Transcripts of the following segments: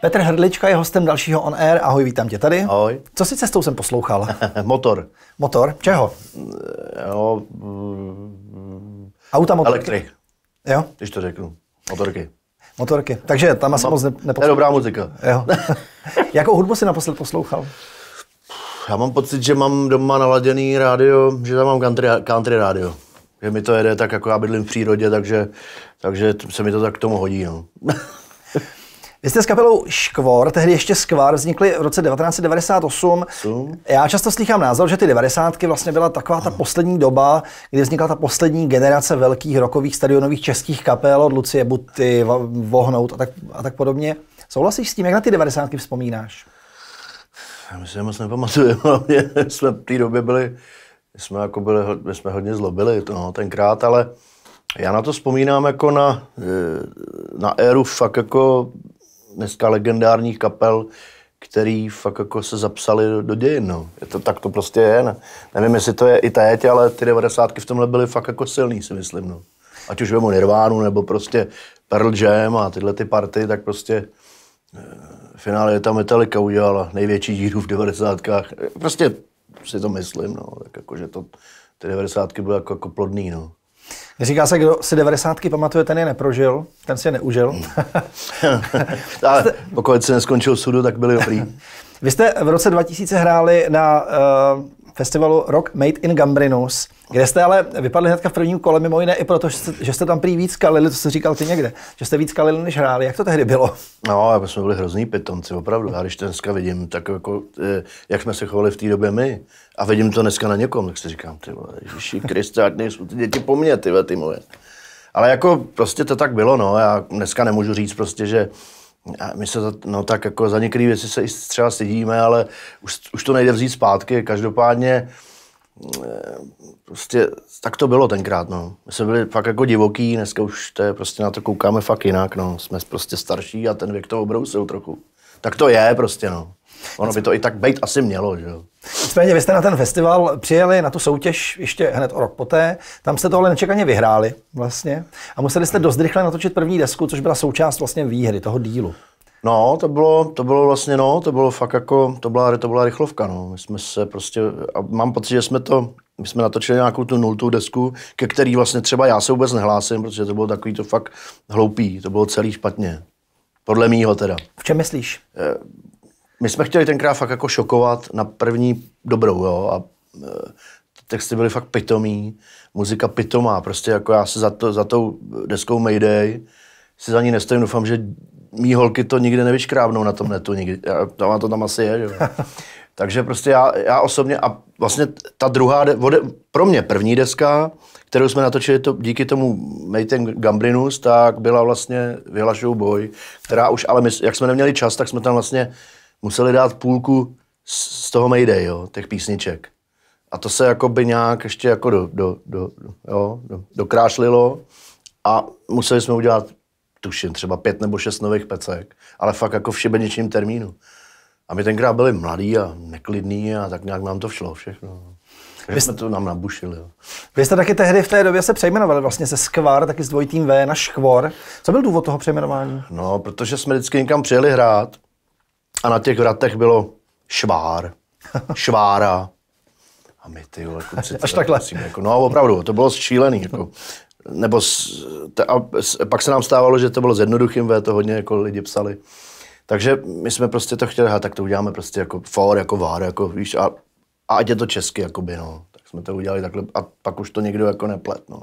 Petr Hrdlička je hostem dalšího On Air. Ahoj, vítám tě tady. Ahoj. Co si cestou jsem poslouchal? Motor. Motor? Čeho? Jo, mm, Auta motorky? Elektrik. Jo? Když to řeknu. Motorky. Motorky. Takže tam asi no, moc neposlouchal. To je dobrá muzika. Jo. Jakou hudbu si naposled poslouchal? já mám pocit, že mám doma naladěný rádio, že tam mám country, country rádio. Že mi to jede tak, jako já bydlím v přírodě, takže, takže se mi to tak k tomu hodí. No. Vy jste s kapelou Škvor, tehdy ještě Skvar, vznikli v roce 1998. Já často slychám názor, že ty 90. vlastně byla taková ta poslední doba, kdy vznikla ta poslední generace velkých rokových stadionových českých kapel od Lucie Buty, Vohnout a tak, a tak podobně. Souhlasíš s tím? Jak na ty 90. vzpomínáš? my si moc nepamatujeme, hlavně jsme v té době byli, jsme, jako byli, my jsme hodně zlobili to, no, tenkrát, ale já na to vzpomínám jako na, eh, na éru fakt jako dneska legendárních kapel, který fakt jako se zapsali do, do dějin. No. Je to, tak to prostě je. Ne? Nevím, jestli to je i teď, ale ty 90. v tomhle byly fakt jako silný, si myslím. No. Ať už vemu Nirvánu, nebo prostě Pearl Jam a tyhle ty party, tak prostě v eh, finále ta Metallica udělala největší díru v 90. Prostě si to myslím, no, tak jako, že to, ty 90. byly jako, jako plodný, no. Říká se, kdo si 90. pamatuje, ten je neprožil, ten si je neužil. Hmm. Ale pokud se neskončil sudu, tak byli dobrý. Vy jste v roce 2000 hráli na uh, festivalu Rock Made in Gambrinus, kde jste ale vypadli hnedka v prvním kole, mimo jiné i proto, že jste, že jste tam prý víc kalili, to jsi říkal ty někde, že jste víc kalili než hráli. Jak to tehdy bylo? No, my jsme byli hrozný pitonci, opravdu. Já když to dneska vidím, tak jako, eh, jak jsme se chovali v té době my, a vidím to dneska na někom, tak si říkám, ty vole, Ježíši Krista, nejsou ty děti po mně, ty, ty moje. Ale jako prostě to tak bylo, no. Já dneska nemůžu říct prostě, že a my se, za, no tak jako za některé věci se i třeba stydíme, ale už, už to nejde vzít zpátky. Každopádně eh, prostě tak to bylo tenkrát, no. My jsme byli fakt jako divoký, dneska už to je, prostě na to koukáme fakt jinak, no. Jsme prostě starší a ten věk to obrousil trochu. Tak to je prostě, no. Ono by to i tak být asi mělo, že jo. Nicméně vy jste na ten festival přijeli na tu soutěž ještě hned o rok poté, tam jste ale nečekaně vyhráli vlastně a museli jste dost rychle natočit první desku, což byla součást vlastně výhry toho dílu. No, to bylo, to bylo vlastně, no, to bylo fakt jako, to byla, to byla rychlovka, no. My jsme se prostě, a mám pocit, že jsme to, my jsme natočili nějakou tu nultou desku, ke který vlastně třeba já se vůbec nehlásím, protože to bylo takový to fakt hloupý, to bylo celý špatně. Podle mýho teda. V čem myslíš? Eh, my jsme chtěli tenkrát fakt jako šokovat na první dobrou, jo, a e, texty byly fakt pitomí, muzika pitomá, prostě jako já se za, to, za tou deskou Mayday si za ní nestojím, doufám, že mý holky to nikdy nevyškrábnou na tom netu nikdy, já, to tam asi je, že Takže prostě já, já osobně a vlastně ta druhá, de, ode, pro mě první deska, kterou jsme natočili to, díky tomu Mejten Gambrinus, tak byla vlastně Vyhlašou boj, která už, ale my, jak jsme neměli čas, tak jsme tam vlastně museli dát půlku z toho Mayday, jo, těch písniček. A to se jako by nějak ještě jako do, do, do, jo, do, dokrášlilo a museli jsme udělat, tuším, třeba pět nebo šest nových pecek, ale fakt jako v šibeničním termínu. A my tenkrát byli mladí a neklidní a tak nějak nám to šlo všechno. Vy jsme to nám nabušili. Jo. Vy jste taky tehdy v té době se přejmenovali vlastně se Skvar, taky s dvojitým V na Škvor. Co byl důvod toho přejmenování? No, protože jsme vždycky někam přijeli hrát a na těch vratech bylo švár, švára. A my, ty vole, kluci, Až takhle. Musím, jako, no opravdu, to bylo šílený. Jako, nebo s, t, a, s, pak se nám stávalo, že to bylo s jednoduchým V, to hodně jako lidi psali. Takže my jsme prostě to chtěli, tak to uděláme prostě jako for, jako var, jako víš, a, a ať je to česky, jakoby, no. Tak jsme to udělali takhle a pak už to někdo jako neplet, no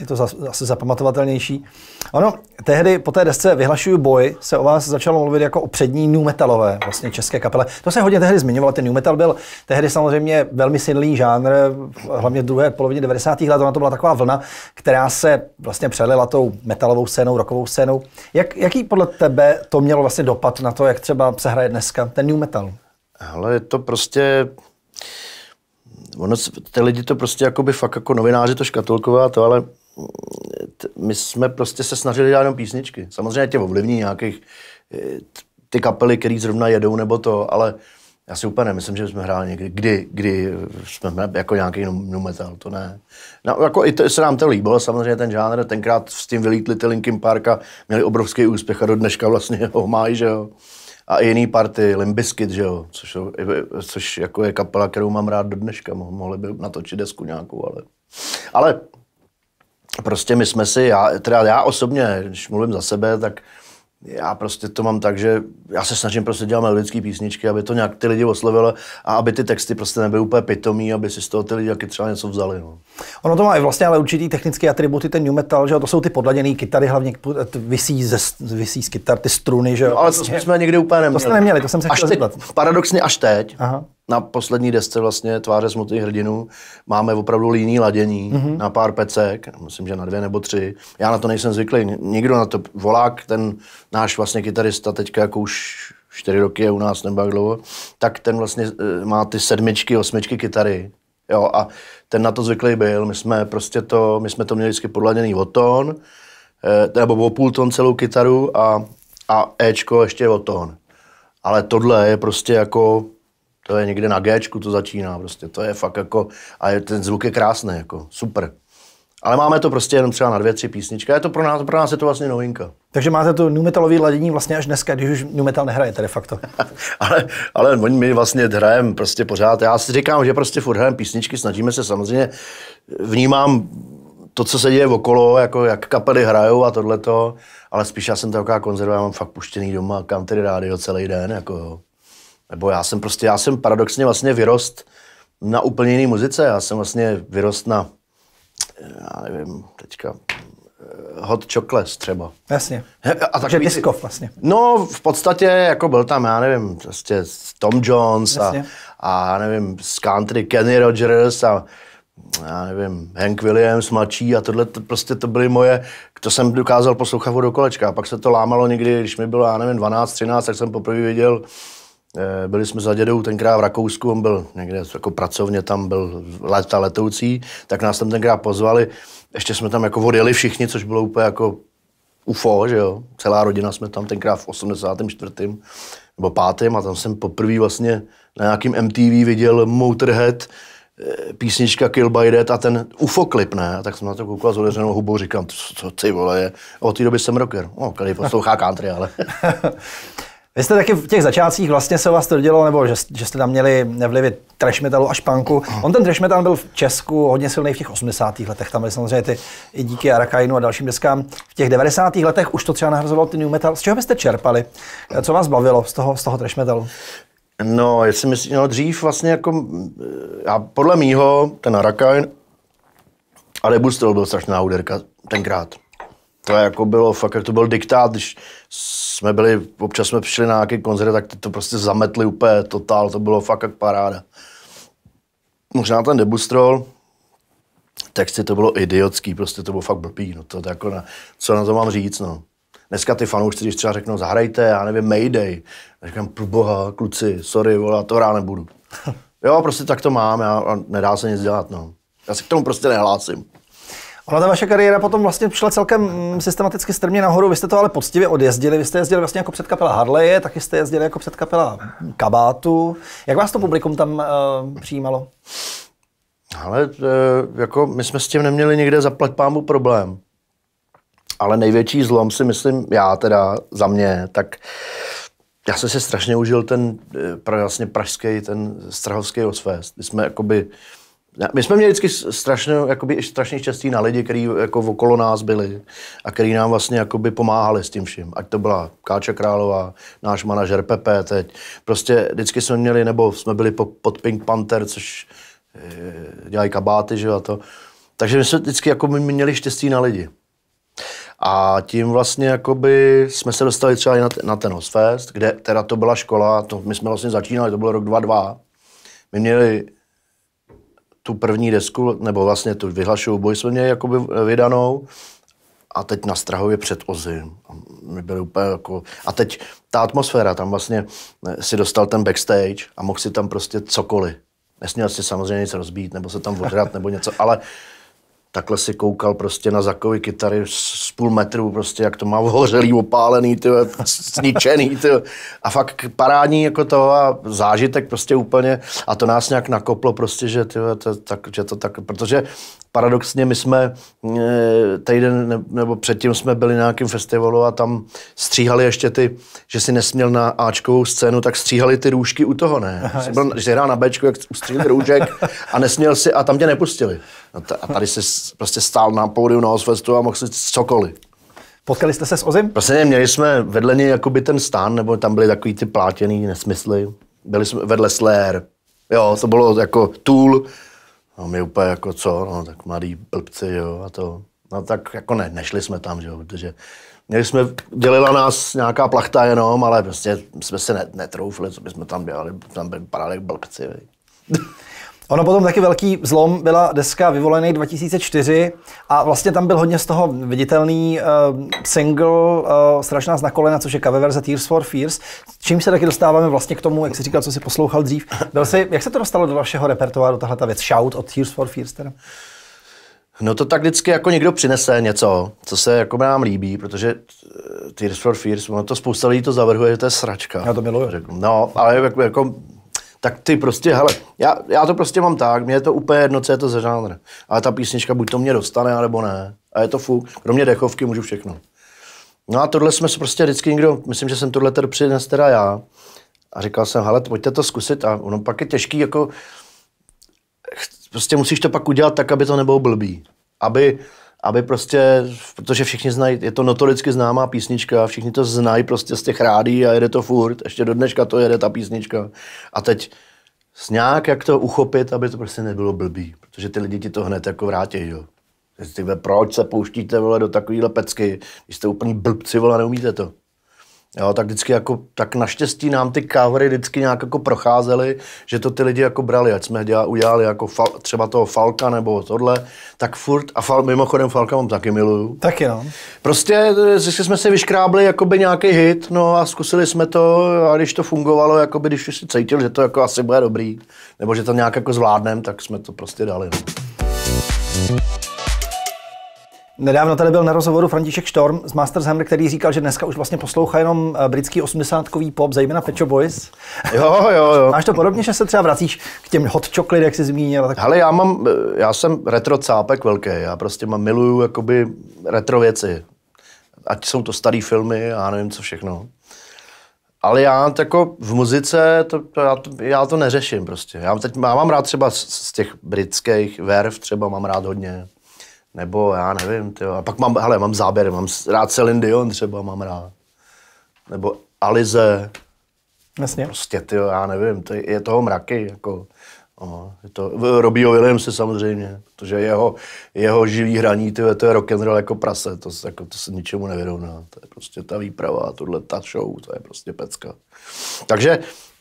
je to asi zapamatovatelnější. Ono, tehdy po té desce Vyhlašuju boj se o vás začalo mluvit jako o přední new metalové vlastně české kapele. To se hodně tehdy zmiňovalo, ten new metal byl tehdy samozřejmě velmi silný žánr, hlavně v druhé polovině 90. let, ona to byla taková vlna, která se vlastně přelila tou metalovou scénou, rokovou scénou. Jak, jaký podle tebe to mělo vlastně dopad na to, jak třeba se hraje dneska ten new metal? Ale je to prostě ono, ty lidi to prostě jako by fakt jako novináři to škatulková to, ale my jsme prostě se snažili dělat jenom písničky. Samozřejmě tě ovlivní nějakých eh, ty kapely, které zrovna jedou nebo to, ale já si úplně nemyslím, že jsme hráli někdy, kdy, kdy jsme jako nějaký nu metal, to ne. No, jako i to, se nám to líbilo, samozřejmě ten žánr, tenkrát s tím vylítli ty Linkin Park a měli obrovský úspěch a do dneška vlastně ho mají, že jo. A i jiný party, Limbiskit, že jo, což, což jako je kapela, kterou mám rád do dneška, mohli by natočit desku nějakou, ale... Ale prostě my jsme si, já, teda já osobně, když mluvím za sebe, tak já prostě to mám tak, že já se snažím prostě dělat melodické písničky, aby to nějak ty lidi oslovilo a aby ty texty prostě nebyly úplně pitomí, aby si z toho ty lidi taky třeba něco vzali. No. Ono to má i vlastně ale určitý technické atributy, ten new metal, že to jsou ty podladěné kytary, hlavně vysí, ze, vysí z kytar, ty struny, že jo. No, ale to prostě. jsme někdy úplně neměli. To jsme neměli, to jsem se chtěl až teď, Paradoxně až teď. Aha na poslední desce vlastně tváře smutných hrdinů máme opravdu líný ladění mm-hmm. na pár pecek, myslím, že na dvě nebo tři. Já na to nejsem zvyklý. Nikdo na to. Volák, ten náš vlastně kytarista teďka jako už čtyři roky je u nás nebo jak dlouho, tak ten vlastně e, má ty sedmičky, osmičky kytary. Jo, a ten na to zvyklý byl. My jsme prostě to, my jsme to měli vždycky podladěný o tón, e, nebo o půl tón celou kytaru a, a Ečko ještě o tón. Ale tohle je prostě jako to je někde na Gčku, to začíná prostě, to je fakt jako, a ten zvuk je krásný, jako, super. Ale máme to prostě jenom třeba na dvě, tři písnička. Je to pro nás, pro nás je to vlastně novinka. Takže máte to nu metalové ladění vlastně až dneska, když už nu metal nehrajete de facto. ale, ale my vlastně hrajeme prostě pořád. Já si říkám, že prostě furt hrajeme písničky, snažíme se samozřejmě, vnímám to, co se děje okolo, jako jak kapely hrajou a tohleto, ale spíš já jsem taková konzerva, já mám fakt puštěný doma tedy rádio celý den, jako jo. Nebo já jsem prostě, já jsem paradoxně vlastně vyrost na úplně jiný muzice. Já jsem vlastně vyrost na, já nevím, teďka eh, Hot Chocolates třeba. Jasně. A takže disco vlastně. No, v podstatě, jako byl tam, já nevím, prostě Tom Jones a, a, a, nevím, z country Kenny Rogers a já nevím, Hank Williams, mladší a tohle to, prostě to byly moje, to jsem dokázal poslouchat do kolečka. A pak se to lámalo někdy, když mi bylo, já nevím, 12, 13, tak jsem poprvé viděl Eh, byli jsme za dědou tenkrát v Rakousku, on byl někde jako pracovně tam, byl leta letoucí, tak nás tam tenkrát pozvali. Ještě jsme tam jako odjeli všichni, což bylo úplně jako UFO, že jo. Celá rodina jsme tam tenkrát v 84. nebo 5. a tam jsem poprvé vlastně na nějakým MTV viděl Motorhead, eh, písnička Kill by Dead a ten UFO klip, ne? A tak jsem na to koukal s odeřenou hubou, říkám, co, co ty vole je? od té doby jsem rocker. No, který poslouchá country, ale. Vy jste taky v těch začátcích vlastně se vás to dělo, nebo že, že jste tam měli vlivy trash metalu a španku. Mhm. On ten trash metal byl v Česku hodně silný v těch 80. letech, tam byly samozřejmě ty i díky Arakainu a dalším deskám. V těch 90. letech už to třeba nahrazoval ty new metal. Z čeho byste čerpali? Co vás bavilo z toho, z toho trash metalu? No, já si myslím, no dřív vlastně jako, já podle mýho, ten Arakain a bustel byl strašná úderka tenkrát to jako bylo fakt, jak to byl diktát, když jsme byli, občas jsme přišli na nějaký koncert, tak to prostě zametli úplně totál, to bylo fakt jak paráda. Možná ten debustrol, texty to bylo idiotský, prostě to bylo fakt blbý, no to, to jako na, co na to mám říct, no. Dneska ty fanoušci, když třeba řeknou, zahrajte, já nevím, Mayday, říkám, proboha, kluci, sorry, vole, to rád nebudu. jo, prostě tak to mám, já, a nedá se nic dělat, no. Já se k tomu prostě nehlásím. Ale ta vaše kariéra potom vlastně šla celkem mm, systematicky strmě nahoru. Vy jste to ale poctivě odjezdili. Vy jste jezdili vlastně jako předkapela Harleje, taky jste jezdili jako předkapela Kabátu. Jak vás to publikum tam uh, přijímalo? Ale eh, jako my jsme s tím neměli nikde zaplať pámu problém. Ale největší zlom si myslím, já teda za mě, tak já jsem si strašně užil ten eh, pra, vlastně pražský, ten strahovský Osfest. My jsme jakoby my jsme měli vždycky strašně, jakoby, strašně štěstí na lidi, kteří jako okolo nás byli a kteří nám vlastně jakoby pomáhali s tím vším. Ať to byla Káča Králová, náš manažer Pepe teď. Prostě vždycky jsme měli, nebo jsme byli pod Pink Panther, což eh, dělají kabáty, že a to. Takže my jsme vždycky jako by měli štěstí na lidi. A tím vlastně jakoby jsme se dostali třeba i na, na ten Osfest, kde teda to byla škola, to my jsme vlastně začínali, to byl rok 22. My měli tu první desku, nebo vlastně tu vyhlašovou boj jsme měli jakoby eh, vydanou a teď na Strahově před Ozym. A my byli úplně jako... A teď ta atmosféra, tam vlastně eh, si dostal ten backstage a mohl si tam prostě cokoliv. Nesměl si samozřejmě nic rozbít, nebo se tam odhrát, nebo něco, ale takhle si koukal prostě na zakovy kytary z půl metru, prostě jak to má hořelý, opálený, ty, sničený, Ty. A fakt parádní jako to a zážitek prostě úplně. A to nás nějak nakoplo prostě, že, ty, to, tak, že to tak, protože paradoxně my jsme mm, e, týden nebo předtím jsme byli na nějakém festivalu a tam stříhali ještě ty, že si nesměl na Ačkovou scénu, tak stříhali ty růžky u toho, ne? Aha, byl, že hrál na Bčku, jak ustříhli růžek a nesměl si a tam tě nepustili. No t- a tady jsi prostě stál na pódiu na Osfestu a mohl si cokoliv. Potkali jste se s Ozim? Prostě měli jsme vedle něj jakoby ten stán, nebo tam byly takový ty plátěný nesmysly. Byli jsme vedle Slayer. Jo, to bylo jako Tool, No my úplně jako co, no tak mladí blbci, jo, a to. No tak jako ne, nešli jsme tam, že jo, protože měli jsme, dělila nás nějaká plachta jenom, ale prostě jsme se netroufli, co bychom tam dělali, tam by vypadali blbci, Ono potom taky velký zlom byla deska Vyvolený 2004 a vlastně tam byl hodně z toho viditelný uh, single uh, Strašná znak kolena, což je cover verze Tears for Fears, čím se taky dostáváme vlastně k tomu, jak jsi říkal, co jsi poslouchal dřív. Byl jsi, jak se to dostalo do vašeho repertoáru, tahle ta věc, Shout od Tears for Fears? Teda? No to tak vždycky jako někdo přinese něco, co se jako nám líbí, protože eh, Tears for Fears, ono to spousta lidí to zavrhuje, že to je sračka. Já to miluju. No, ale jako, jako tak ty prostě, hele, já, já to prostě mám tak, mě je to úplně jedno, co je to za žánr. Ale ta písnička buď to mě dostane, nebo ne. A je to fuk, kromě dechovky můžu všechno. No a tohle jsme se prostě vždycky někdo, myslím, že jsem tohle tady přines teda já. A říkal jsem, hele, pojďte to zkusit. A ono pak je těžký, jako, prostě musíš to pak udělat tak, aby to nebylo blbý. Aby, aby prostě, protože všichni znají, je to notoricky známá písnička, všichni to znají prostě z těch rádí a jede to furt, ještě do dneška to jede ta písnička. A teď s nějak jak to uchopit, aby to prostě nebylo blbý, protože ty lidi ti to hned jako vrátí, jo. Ty, proč se pouštíte vole, do takovýhle pecky, když jste úplný blbci, vole, neumíte to. Jo, tak vždycky jako, tak naštěstí nám ty kávory vždycky nějak jako procházely, že to ty lidi jako brali, ať jsme děla, udělali jako fal, třeba toho Falka nebo tohle, tak furt, a fal, mimochodem Falka mám taky miluju. Tak jo. No. Prostě e, zjistili jsme si vyškrábli jakoby nějaký hit, no a zkusili jsme to a když to fungovalo, jakoby když si cítil, že to jako asi bude dobrý, nebo že to nějak jako zvládnem, tak jsme to prostě dali. No. Nedávno tady byl na rozhovoru František Storm z Masters Hammer, který říkal, že dneska už vlastně poslouchá jenom eh, britský osmdesátkový pop, zejména Pecho Boys. Jo, jo, jo. Máš to podobně, že se třeba vracíš k těm hot chocolate, jak jsi zmínil? Tak... Ale já mám, eh, já jsem retro cápek velký, já prostě mám, miluju jakoby retro věci. Ať jsou to staré filmy, já nevím co všechno. Ale já jako v muzice, to, to, já, to, já to neřeším prostě. Já, teď, já mám rád třeba z, z těch britských verv, třeba mám rád hodně nebo já nevím, tyjo. A pak mám, hele, mám záběry, mám rád Celine Dion třeba, mám rád. Nebo Alize. Jasně. Prostě, tyjo, já nevím, to je, je toho mraky, jako. No, je to, Robbieho se samozřejmě, protože jeho, jeho živý hraní, tyjo, to je rock and roll jako prase, to, jako, to se ničemu nevyrovná. To je prostě ta výprava, tohle, ta show, to je prostě pecka. Takže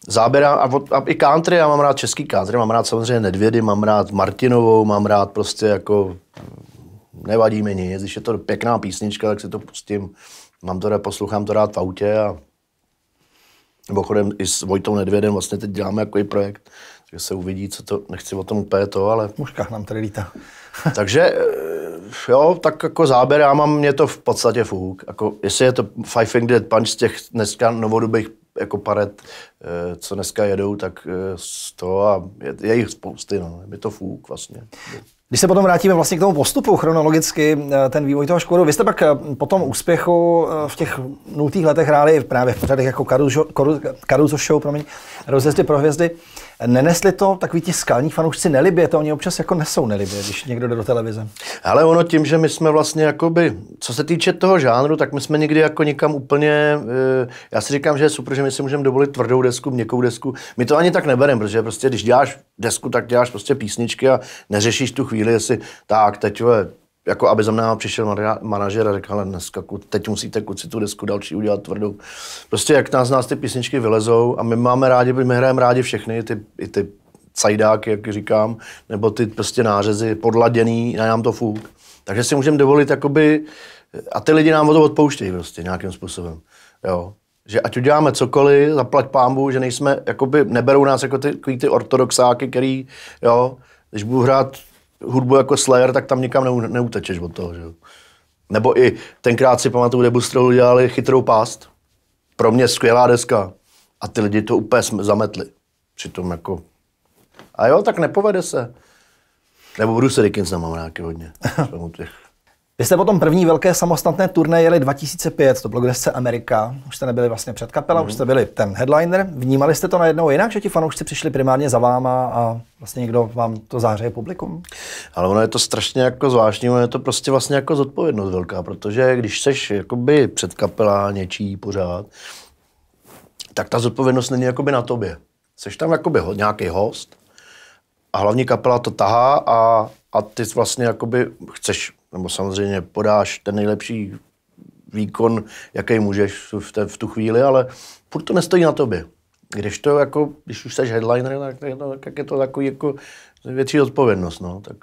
záběr a, a i country, já mám rád český country, mám rád samozřejmě Nedvědy, mám rád Martinovou, mám rád prostě jako nevadí mi nic, když je to pěkná písnička, tak si to pustím. Mám to, rád, poslouchám to rád v autě a Mimochodem i s Vojtou Nedvědem vlastně teď děláme takový projekt, takže se uvidí, co to, nechci o tom úplně to, ale... mužka, nám tady lítá. takže eh, jo, tak jako záběr, já mám, mě to v podstatě fuk. Jako, jestli je to Five Finger Punch z těch dneska novodobých jako paret, eh, co dneska jedou, tak z eh, toho a je, je jich spousty, no. Je to fuk vlastně. Když se potom vrátíme vlastně k tomu postupu chronologicky, eh, ten vývoj toho Škodu, vy jste pak eh, po tom úspěchu eh, v těch nultých letech hráli právě v pořadech jako Karuzo, Karuzo Show, promiň, rozjezdy pro hvězdy. Uh, Nenesli to takový ti skalní fanoušci nelibě, to oni občas jako nesou nelibě, když někdo jde do televize. Ale ono tím, že my jsme vlastně jakoby, co se týče toho žánru, tak my jsme nikdy jako nikam úplně, eh, já si říkám, že je super, že my si můžeme dovolit tvrdou desku, měkkou desku. My to ani tak nebereme, protože prostě když děláš desku, tak děláš prostě písničky a neřešíš tu chvíli, jestli tak, teď jako aby za mnou přišel manažer a řekl, ale dneska, teď musíte kuci tu desku další udělat tvrdou. Prostě jak nás, nás ty písničky vylezou a my máme rádi, my hrajeme rádi všechny, ty, i ty cajdáky, jak říkám, nebo ty prostě nářezy podladěný na nám to fuk. Takže si můžeme dovolit jakoby, a ty lidi nám o to odpouštějí prostě nějakým způsobem. Jo. Že ať uděláme cokoliv, zaplať pámbu, že nejsme, jakoby, neberou nás jako ty, ty ortodoxáky, který, jo, když budu hrát hudbu jako Slayer, tak tam nikam neutečeš od toho. Že? Nebo i tenkrát si pamatuju, kde Bustrolu dělali chytrou pást. Pro mě skvělá deska. A ty lidi to úplně zametli. Přitom jako... A jo, tak nepovede se. Nebo Bruce Dickinson mám nějaký hodně. těch vy jste potom první velké samostatné turné jeli 2005, to bylo Desce Amerika. Už jste nebyli vlastně kapela, mm už mhm. jste byli ten headliner. Vnímali jste to najednou jinak, že ti fanoušci přišli primárně za váma a vlastně někdo vám to zářeje publikum? Ale ono je to strašně jako zvláštní, ono je to prostě vlastně jako zodpovědnost velká, protože když seš jakoby kapela něčí pořád, tak ta zodpovědnost není jakoby na tobě. Seš tam jakoby nějaký host a hlavní kapela to tahá a a ty vlastně jakoby chceš, nebo samozřejmě podáš ten nejlepší výkon, jaký můžeš v, te, v tu chvíli, ale furt to nestojí na tobě. Když to jako, když už jsi headliner, tak, tak, tak je to takový jako větší odpovědnost, no, tak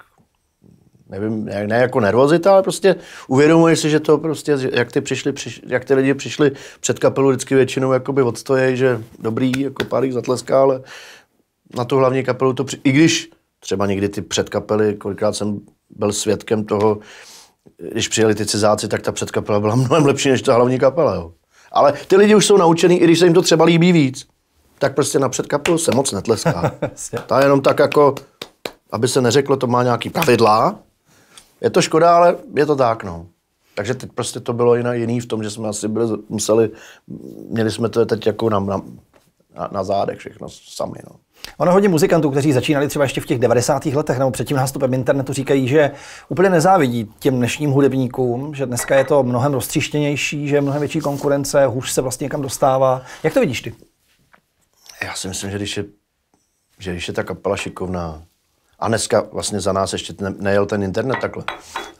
nevím, ne, ne jako nervozita, ale prostě uvědomuješ si, že to prostě, jak ty, přišli, přiš, jak ty lidi přišli před kapelu vždycky většinou jakoby odstojí, že dobrý, jako pár zatleská, ale na tu hlavní kapelu to, při, i když třeba někdy ty předkapely, kolikrát jsem byl svědkem toho, když přijeli ty cizáci, tak ta předkapela byla mnohem lepší než ta hlavní kapela. Jo. Ale ty lidi už jsou naučený, i když se jim to třeba líbí víc, tak prostě na předkapelu se moc netleská. ta jenom tak jako, aby se neřeklo, to má nějaký pravidla. Je to škoda, ale je to tak, no. Takže teď prostě to bylo jiné, jiný v tom, že jsme asi byli, museli, měli jsme to teď jako na, na, na zádech všechno sami, no. Ono hodně muzikantů, kteří začínali třeba ještě v těch 90. letech nebo před tím nástupem internetu, říkají, že úplně nezávidí těm dnešním hudebníkům, že dneska je to mnohem roztříštěnější, že je mnohem větší konkurence, hůř se vlastně někam dostává. Jak to vidíš ty? Já si myslím, že když je, že když je ta kapela šikovná, a dneska vlastně za nás ještě ne, nejel ten internet takhle.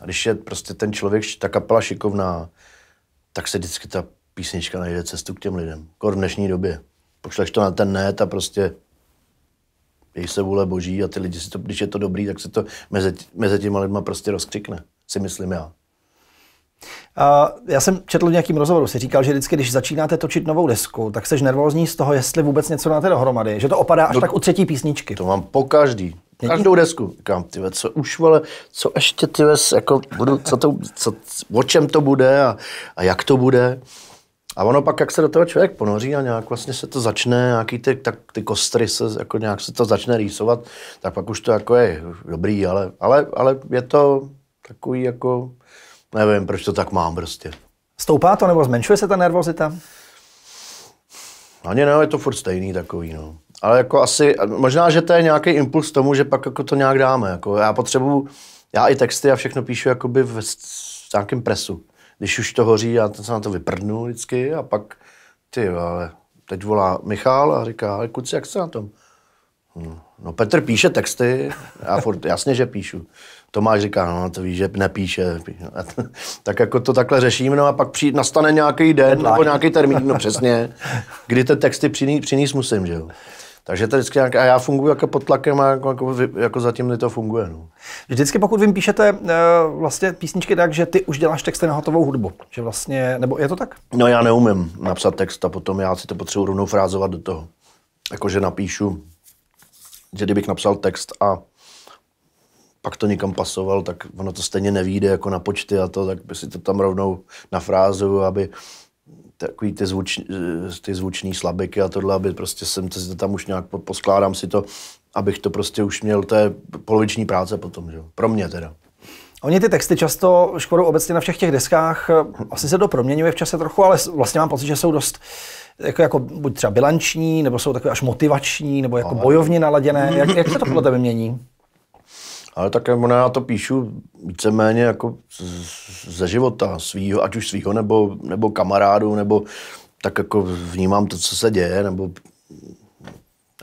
A když je prostě ten člověk, ta kapela šikovná, tak se vždycky ta písnička najde cestu k těm lidem. Kor v dnešní době. Pošleš to na ten net a prostě Běž se vůle boží a ty lidi, si to, když je to dobrý, tak se to mezi, mezi těma lidma prostě rozkřikne, si myslím já. A já jsem četl v nějakým rozhovoru, si říkal, že vždycky, když začínáte točit novou desku, tak jsi nervózní z toho, jestli vůbec něco dáte dohromady, že to opadá až no, tak u třetí písničky. To mám po každý. Každou desku. Říkám, ty co už, ale co ještě, ty jako, budu, co to, co, o čem to bude a, a jak to bude. A ono pak, jak se do toho člověk ponoří a nějak vlastně se to začne, nějaký ty, tak, ty kostry se jako nějak se to začne rýsovat, tak pak už to jako je dobrý, ale, ale, ale je to takový jako, nevím, proč to tak mám prostě. Stoupá to nebo zmenšuje se ta nervozita? Ani ne, je to furt stejný takový, no. Ale jako asi, možná, že to je nějaký impuls tomu, že pak jako to nějak dáme. Jako já potřebuju, já i texty a všechno píšu jakoby v, v nějakém presu když už to hoří, já se na to vyprdnu vždycky a pak, ty ale teď volá Michal a říká, ale kluci, jak se na tom? Hm. No Petr píše texty, já furt, jasně, že píšu. Tomáš říká, no to víš, že nepíše. tak jako to takhle řešíme, no a pak přijde, nastane nějaký den nebo nějaký termín, no přesně, kdy ty texty přinést musím, že jo. Takže to vždycky nějak, a já funguji jako pod tlakem a jako, jako, jako zatím mi to funguje. No. Vždycky pokud vy píšete uh, vlastně písničky tak, že ty už děláš texty na hotovou hudbu, že vlastně, nebo je to tak? No já neumím napsat text a potom já si to potřebuji rovnou frázovat do toho. Jakože napíšu, že kdybych napsal text a pak to někam pasoval, tak ono to stejně nevíde jako na počty a to, tak by si to tam rovnou frázu, aby takový ty, zvuč, ty zvuční slabiky a tohle, aby prostě jsem to, tam už nějak poskládám si to, abych to prostě už měl, to je poloviční práce potom, že Pro mě teda. Oni ty texty často škodou obecně na všech těch deskách, eh, asi se to proměňuje v čase trochu, ale vlastně mám pocit, že jsou dost jako, jako buď třeba bilanční, nebo jsou takové až motivační, nebo jako bojovně naladěné. Jak, jak se to podle tebe mění? ale tak nebo já to píšu víceméně jako ze života svýho, ať už svýho nebo, nebo kamarádu, nebo tak jako vnímám to, co se děje, nebo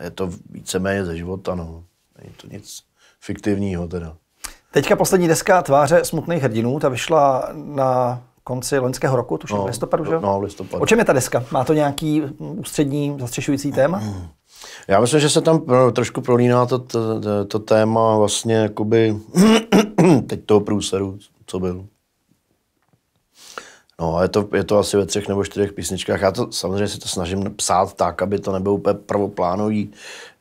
je to víceméně ze života, no. Není to nic fiktivního teda. Teďka poslední deska Tváře smutných hrdinů, ta vyšla na konci loňského roku, tuším no, v listopadu, že? No, v listopadu. O čem je ta deska? Má to nějaký ústřední zastřešující téma? Mm. Já myslím, že se tam trošku prolíná to, to, to, to téma vlastně jakoby teď toho průseru, co byl. No a je to, je to asi ve třech nebo čtyřech písničkách. Já to samozřejmě si to snažím psát tak, aby to nebylo úplně prvoplánový,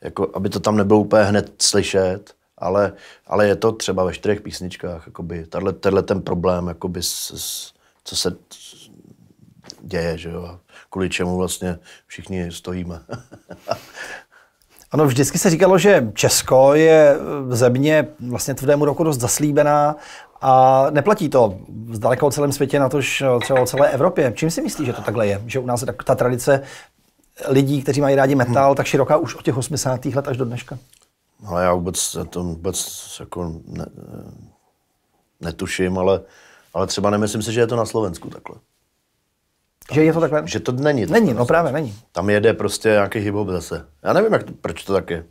jako aby to tam nebylo úplně hned slyšet, ale, ale je to třeba ve čtyřech písničkách, jakoby, tato, tenhle ten problém, jakoby, s, s, co se děje, že jo kvůli čemu vlastně všichni stojíme. Ano, vždycky se říkalo, že Česko je v země vlastně tvrdému roku dost zaslíbená a neplatí to zdaleka o celém světě, na tož třeba o celé Evropě. Čím si myslíš, že to takhle je? Že u nás ta tradice lidí, kteří mají rádi metal, hmm. tak široká už od těch 80. let až do dneška? Ale no, já vůbec to vůbec jako ne, netuším, ale, ale třeba nemyslím si, že je to na Slovensku takhle. Že je to takhle? Že to není. není, no prostě. právě není. Tam jede prostě nějaký hip zase. Já nevím, jak to, proč to tak je.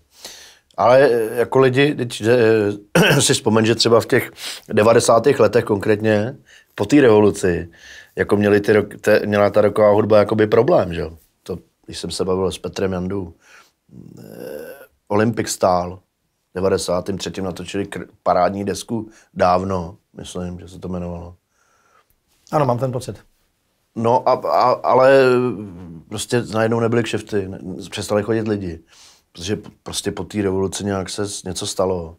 Ale jako lidi, že si vzpomeň, že třeba v těch 90. letech konkrétně, po té revoluci, jako měli ty, te, měla ta roková hudba jakoby problém, že To, když jsem se bavil s Petrem Jandou, eh, Olympic stál, 93. natočili parádní desku dávno, myslím, že se to jmenovalo. Ano, mám ten pocit. No, a, a, ale prostě najednou nebyly kšefty, ne, přestali chodit lidi, protože prostě po té revoluci nějak se něco stalo.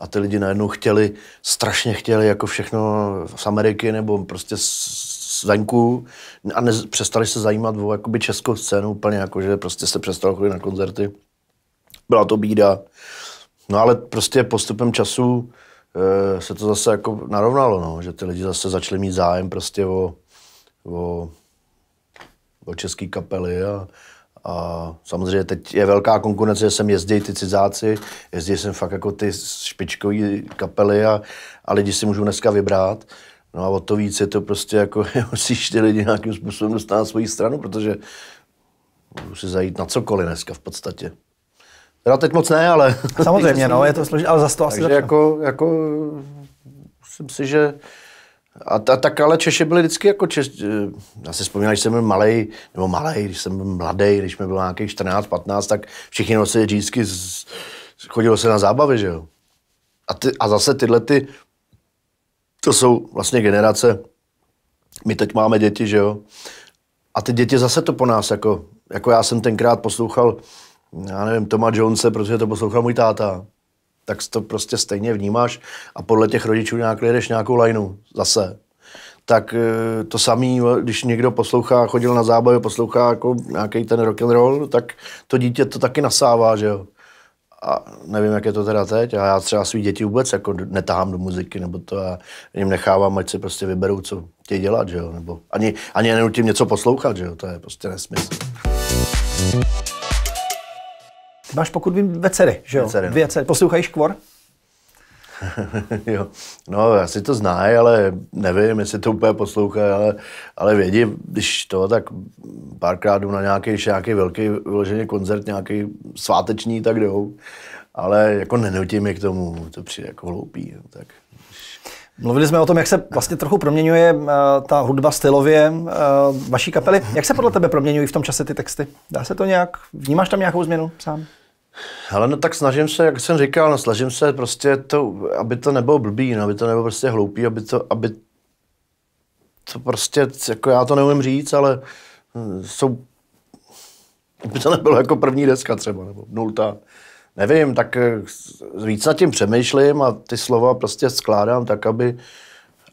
A ty lidi najednou chtěli, strašně chtěli jako všechno z Ameriky nebo prostě z venku a ne, přestali se zajímat o jakoby českou scénu úplně jako, že prostě se přestalo chodit na koncerty. Byla to bída. No ale prostě postupem času e, se to zase jako narovnalo, no, že ty lidi zase začali mít zájem prostě o, o, o české kapely a, a samozřejmě teď je velká konkurence, že sem jezdí ty cizáci, jezdí sem fakt jako ty špičkové kapely a, a lidi si můžou dneska vybrat. No a o to víc je to prostě jako, musíš ty lidi nějakým způsobem dostat na svoji stranu, protože můžu si zajít na cokoliv dneska v podstatě. Teda teď moc ne, ale... Samozřejmě, no, je to složité, ale za to asi Takže jako, jako, myslím si, že a, a tak ale Češi byli vždycky jako Češ... Eh, já si vzpomínám, když jsem byl malý, nebo malý, když jsem byl mladý, když mi bylo nějakých 14, 15, tak všichni nosili džínsky, z... chodilo se na zábavy, že jo. A, ty, a zase tyhle ty, to jsou vlastně generace, my teď máme děti, že jo. A ty děti zase to po nás, jako, jako já jsem tenkrát poslouchal, já nevím, Toma Jonese, protože to poslouchal můj táta tak to prostě stejně vnímáš a podle těch rodičů nějak jedeš nějakou lajnu zase. Tak e, to samý, když někdo poslouchá, chodil na zábavě, poslouchá jako nějaký ten rock and roll, tak to dítě to taky nasává, že jo. A nevím, jak je to teda teď, a já třeba svý děti vůbec jako netáhám do muziky, nebo to já jim nechávám, ať si prostě vyberou, co chtějí dělat, že jo, nebo ani, ani nenutím něco poslouchat, že jo, to je prostě nesmysl. Máš pokud vím ve dcery, že jo? dcery, no. Dvě dcery. Poslouchají škvor? jo. No, asi to znají, ale nevím, jestli to úplně poslouchají, ale, ale vědí, když to, tak párkrát jdu na nějaký, nějaký velký vyloženě koncert, nějaký sváteční, tak jdou. Ale jako nenutím je k tomu, to přijde jako hloupý. tak. Mluvili jsme o tom, jak se vlastně trochu proměňuje eh, ta hudba stylově eh, vaší kapely. Jak se podle tebe proměňují v tom čase ty texty? Dá se to nějak? Vnímáš tam nějakou změnu sám? Ale no tak snažím se, jak jsem říkal, no snažím se prostě to, aby to nebylo blbý, no, aby to nebylo prostě hloupý, aby to, aby to prostě, jako já to neumím říct, ale hm, jsou, aby to nebylo jako první deska třeba, nebo nulta, Nevím, tak eh, víc nad tím přemýšlím a ty slova prostě skládám tak, aby,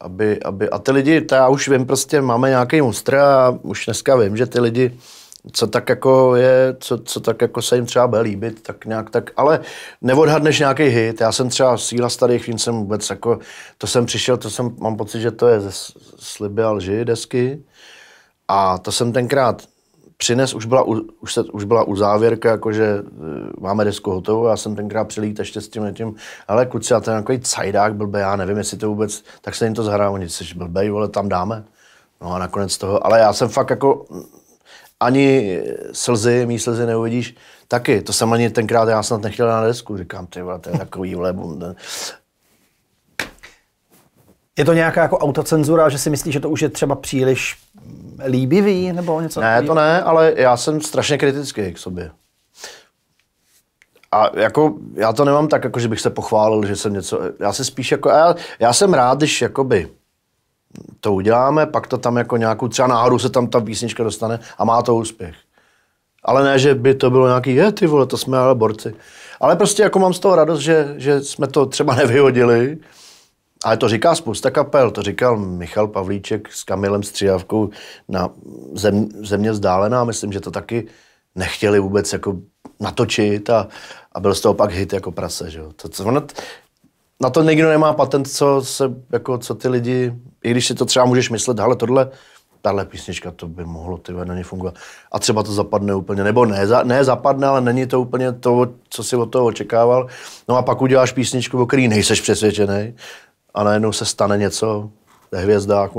aby, aby a ty lidi, to já už vím, prostě máme nějaký mustr a už dneska vím, že ty lidi co tak jako je, co, co tak jako se jim třeba bude líbit, tak nějak tak, ale neodhadneš nějaký hit. Já jsem třeba síla starých vín jsem vůbec jako, to jsem přišel, to jsem, mám pocit, že to je ze Sliby a lži desky a to jsem tenkrát přines, už byla, už, se, už byla u závěrka, jakože e, máme desku hotovou, já jsem tenkrát přilít ještě s tím tím, ale kluci, a ten takový cajdák blbej, já nevím, jestli to vůbec, tak se jim to zahrá, oni jsi blbej, vole, tam dáme. No a nakonec toho, ale já jsem fakt jako ani slzy, mý slzy neuvidíš taky. To jsem ani tenkrát já snad nechtěl na desku. Říkám, ty vole, to je takový blebun. Je to nějaká jako autocenzura, že si myslíš, že to už je třeba příliš líbivý nebo něco? Ne, takový? to ne, ale já jsem strašně kritický k sobě. A jako já to nemám tak, jako že bych se pochválil, že jsem něco, já se spíš jako, já, já jsem rád, když jakoby, to uděláme, pak to tam jako nějakou, třeba náhodou se tam ta písnička dostane a má to úspěch. Ale ne, že by to bylo nějaký, je ty vole, to jsme ale borci. Ale prostě jako mám z toho radost, že, že jsme to třeba nevyhodili, ale to říká spousta kapel, to říkal Michal Pavlíček s Kamilem Střijavkou na zem, země vzdálená, myslím, že to taky nechtěli vůbec jako natočit a, a byl z toho pak hit jako prase. Že? To, to, ono, na to nikdo nemá patent, co, se, jako, co ty lidi, i když si to třeba můžeš myslet, ale tohle, tahle písnička, to by mohlo ty na ně fungovat. A třeba to zapadne úplně, nebo ne, za, ne zapadne, ale není to úplně to, co si od toho očekával. No a pak uděláš písničku, o který nejseš přesvědčený a najednou se stane něco, je hvězda, a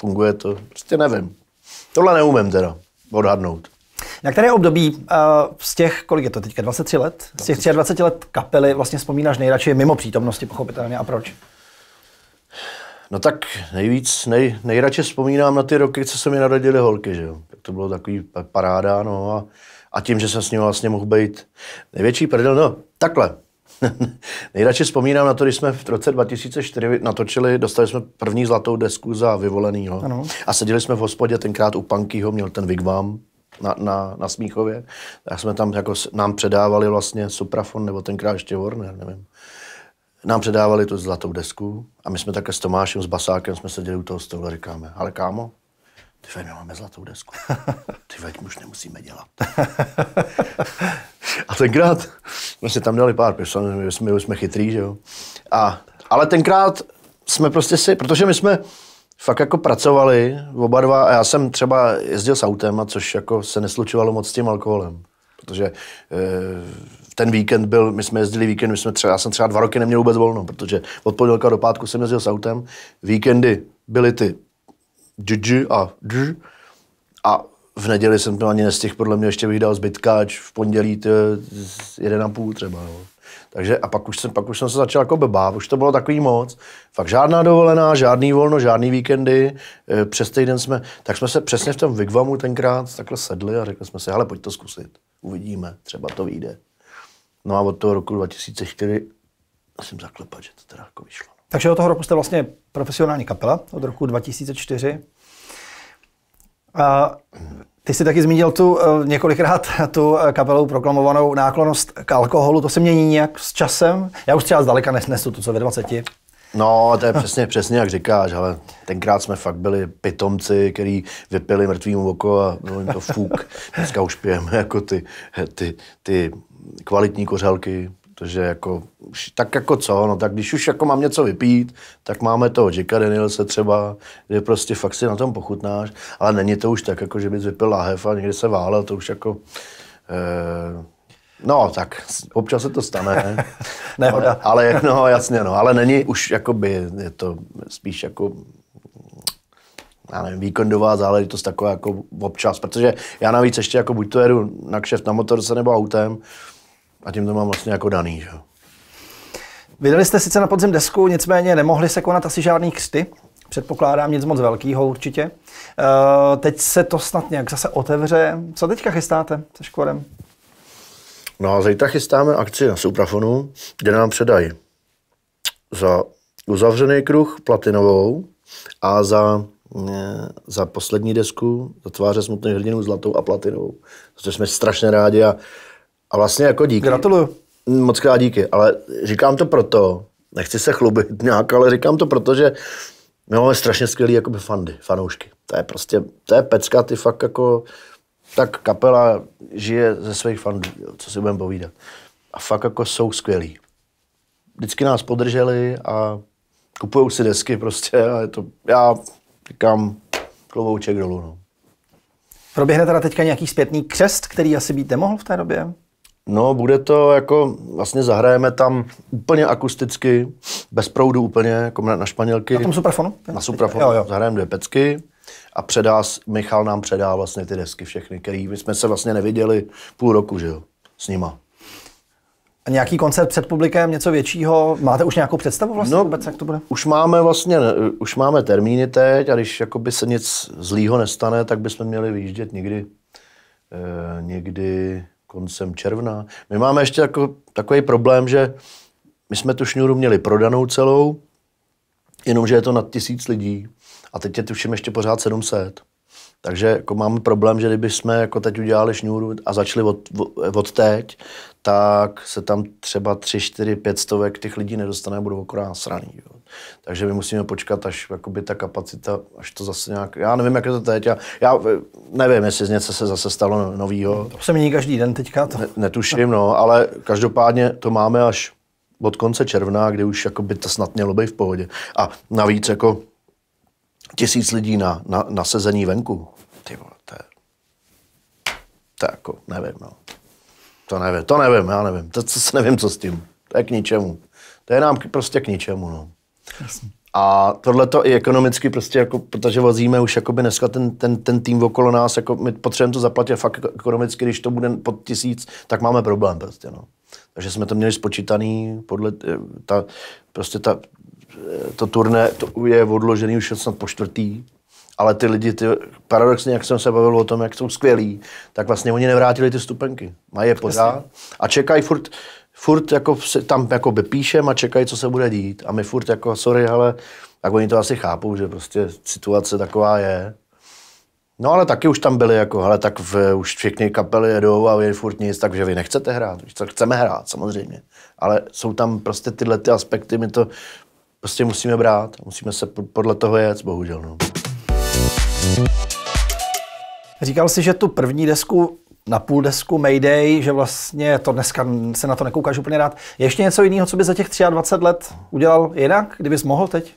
funguje to. Prostě nevím. Tohle neumím teda odhadnout. Jak které období uh, z těch, kolik je to teďka, 23 let? Z těch 23 let kapely vlastně vzpomínáš nejradši mimo přítomnosti, pochopitelně, a proč? No tak nejvíc, nej, nejradši vzpomínám na ty roky, co se mi narodili holky, že jo. to bylo takový paráda, no a, a tím, že jsem s ním vlastně mohl být největší prdel, no takhle. nejradši vzpomínám na to, když jsme v roce 2004 natočili, dostali jsme první zlatou desku za vyvolenýho. Ano. A seděli jsme v hospodě, tenkrát u Pankyho, měl ten Vigvam na, na, na Smíchově, tak jsme tam jako nám předávali vlastně Suprafon, nebo tenkrát ještě Warner, nevím. Nám předávali tu zlatou desku a my jsme také s Tomášem, s Basákem, jsme seděli u toho stolu a říkáme, ale kámo, ty ve, my máme zlatou desku. Ty veď, už nemusíme dělat. a tenkrát jsme si tam dali pár piv, my jsme, my jsme chytrý, že jo. A, ale tenkrát jsme prostě si, protože my jsme, fakt jako pracovali oba dva a já jsem třeba jezdil s autem, a což jako se neslučovalo moc s tím alkoholem. Protože e, ten víkend byl, my jsme jezdili víkend, my jsme třeba, já jsem třeba dva roky neměl vůbec volno, protože od pondělka do pátku jsem jezdil s autem. Víkendy byly ty dž a dž a v neděli jsem to ani nestihl, podle mě ještě bych dal zbytkáč, v pondělí to jeden a půl třeba. Jo. No. Takže a pak už jsem, pak už jsem se začal jako blbá, už to bylo takový moc. Fakt žádná dovolená, žádný volno, žádný víkendy. E, přes týden jsme, tak jsme se přesně v tom Vigvamu tenkrát takhle sedli a řekli jsme si, ale pojď to zkusit. Uvidíme, třeba to vyjde. No a od toho roku 2004 jsem zaklepat, že to teda jako vyšlo. No. Takže od toho roku jste vlastně profesionální kapela, od roku 2004. A ty jsi taky zmínil tu eh, několikrát tu eh, kapelou proklamovanou náklonost k alkoholu. To se mění nějak s časem? Já už třeba zdaleka nesnesu to, co ve 20. No, to je přesně, přesně jak říkáš, ale tenkrát jsme fakt byli pitomci, který vypili mrtvým oko a bylo jim to fuk. Dneska už pijeme jako ty, ty, ty kvalitní kořelky, Protože jako, tak jako co, no tak když už jako mám něco vypít, tak máme toho Jacka Danielse třeba, kde prostě fakt si na tom pochutnáš, ale není to už tak, jako že bys vypil láhev a někdy se válel, to už jako... Eh, No, tak občas se to stane. ne, Ale, ale, no, jasně, no, ale není už, jako by je to spíš jako já nevím, víkendová záležitost taková jako občas, protože já navíc ještě jako buď to jedu na kšeft na motorce nebo autem, a tím to mám vlastně jako daný, že? Vydali jste sice na podzim desku, nicméně nemohli se konat asi žádný křty. Předpokládám nic moc velkého určitě. Uh, teď se to snad nějak zase otevře. Co teďka chystáte se Škvorem? No a zítra chystáme akci na Suprafonu, kde nám předají za uzavřený kruh platinovou a za, ne, eh, za poslední desku, za tváře smutných hrdinů zlatou a platinovou. To jsme strašně rádi a a vlastně jako díky. Gratuluju. Moc krát díky, ale říkám to proto, nechci se chlubit nějak, ale říkám to proto, že my máme strašně skvělý jakoby fandy, fanoušky. To je prostě, to je pecka, ty fakt jako, tak kapela žije ze svých fandů, co si budeme povídat. A fakt jako jsou skvělí. Vždycky nás podrželi a kupují si desky prostě a je to, já říkám, klovouček dolů. No. Proběhne teda teďka nějaký zpětný křest, který asi být nemohl v té době? No, bude to jako, vlastně zahrajeme tam úplně akusticky, bez proudu úplně, jako na španělky. Na tom suprafonu? Na suprafonu, jo, jo. zahrajeme dvě pecky a předá, Michal nám předá vlastně ty desky všechny, který my jsme se vlastně neviděli půl roku, že jo, s nima. A nějaký koncert před publikem, něco většího? Máte už nějakou představu vlastně no, vůbec, jak to bude? Už máme vlastně, už máme termíny teď a když jakoby se nic zlýho nestane, tak bychom měli vyjíždět někdy, eh, někdy koncem června. My máme ještě jako takový problém, že my jsme tu šňůru měli prodanou celou, jenomže je to nad tisíc lidí a teď je tuším ještě pořád 700. Takže jako máme problém, že kdyby jsme jako teď udělali šňůru a začali od, od teď, tak se tam třeba 3, 4, 5 stovek těch lidí nedostane a budou akorát sraný. Jo. Takže my musíme počkat, až jakoby ta kapacita, až to zase nějak, já nevím, jak je to teď, já, já eh, nevím, jestli z něco se zase stalo novýho. To se mění každý den teďka. To... Ne, netuším, no, ale každopádně to máme až od konce června, kdy už jakoby to snad mělo být v pohodě. A navíc jako tisíc lidí na, na, na sezení venku. Ty vole, to je, to jako, nevím, no. To nevím, to nevím, já nevím. To, to nevím, co s tím. To je k ničemu. To je nám prostě k ničemu, no. Jasně. A tohle to i ekonomicky prostě, jako, protože vozíme už jakoby dneska ten, ten, ten tým okolo nás, jako my potřebujeme to zaplatit fakt ekonomicky, když to bude pod tisíc, tak máme problém prostě, no. Takže jsme to měli spočítaný podle, eh, ta, prostě ta, eh, to turné to je odložený už snad po čtvrtý, ale ty lidi, ty, paradoxně, jak jsem se bavil o tom, jak jsou skvělí, tak vlastně oni nevrátili ty stupenky. Mají je pořád a čekají furt, furt jako se tam jako by píšem a čekají, co se bude dít. A my furt jako, sorry, ale tak oni to asi chápou, že prostě situace taková je. No ale taky už tam byli, jako, ale tak v, už všechny kapely jedou a je furt nic, takže vy nechcete hrát, co chceme hrát samozřejmě. Ale jsou tam prostě tyhle ty aspekty, my to prostě musíme brát, musíme se podle toho jet, bohužel. No. Říkal jsi, že tu první desku na půl desku Mayday, že vlastně to dneska se na to nekoukáš úplně rád. Je ještě něco jiného, co by za těch 23 let udělal jinak, kdybys mohl teď?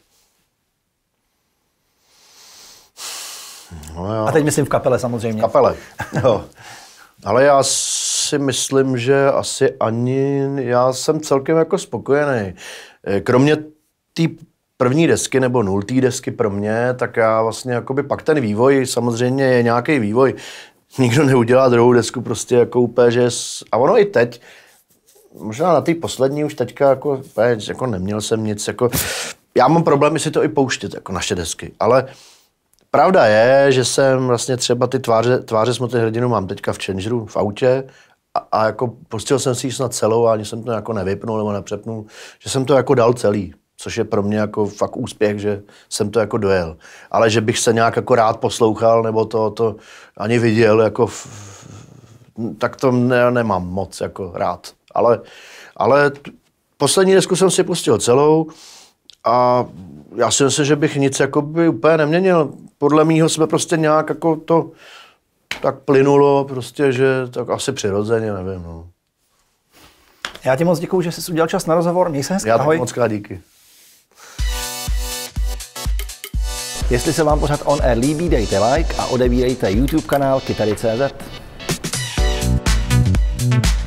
No jo. A teď myslím v kapele samozřejmě. V kapele, jo. Ale já si myslím, že asi ani já jsem celkem jako spokojený. Eh, kromě té první desky nebo nultý desky pro mě, tak já vlastně jakoby pak ten vývoj, samozřejmě je nějaký vývoj, nikdo neudělá druhou desku prostě jako úplně, že... A ono i teď, možná na té poslední už teďka jako, peč, jako neměl jsem nic, jako... Já mám problémy si to i pouštět, jako naše desky, ale pravda je, že jsem vlastně třeba ty tváře, tváře smutné hrdinu mám teďka v Changeru, v autě, a, a jako pustil jsem si ji snad celou a ani jsem to jako nevypnul nebo nepřepnul, že jsem to jako dal celý což je pro mě jako fakt úspěch, že jsem to jako dojel. Ale že bych se nějak jako rád poslouchal nebo to, to ani viděl, jako v, tak to ne, nemám moc jako rád. Ale, ale poslední desku jsem si pustil celou a já si myslím, že bych nic jako by úplně neměnil. Podle mýho jsme prostě nějak jako to tak plynulo prostě, že tak asi přirozeně, nevím. No. Já ti moc děkuji, že jsi udělal čas na rozhovor. Měj se hezky, Já ahoj. moc krát díky. Jestli se vám pořád On Air líbí, dejte like a odebírejte YouTube kanál Kytary.cz. thank you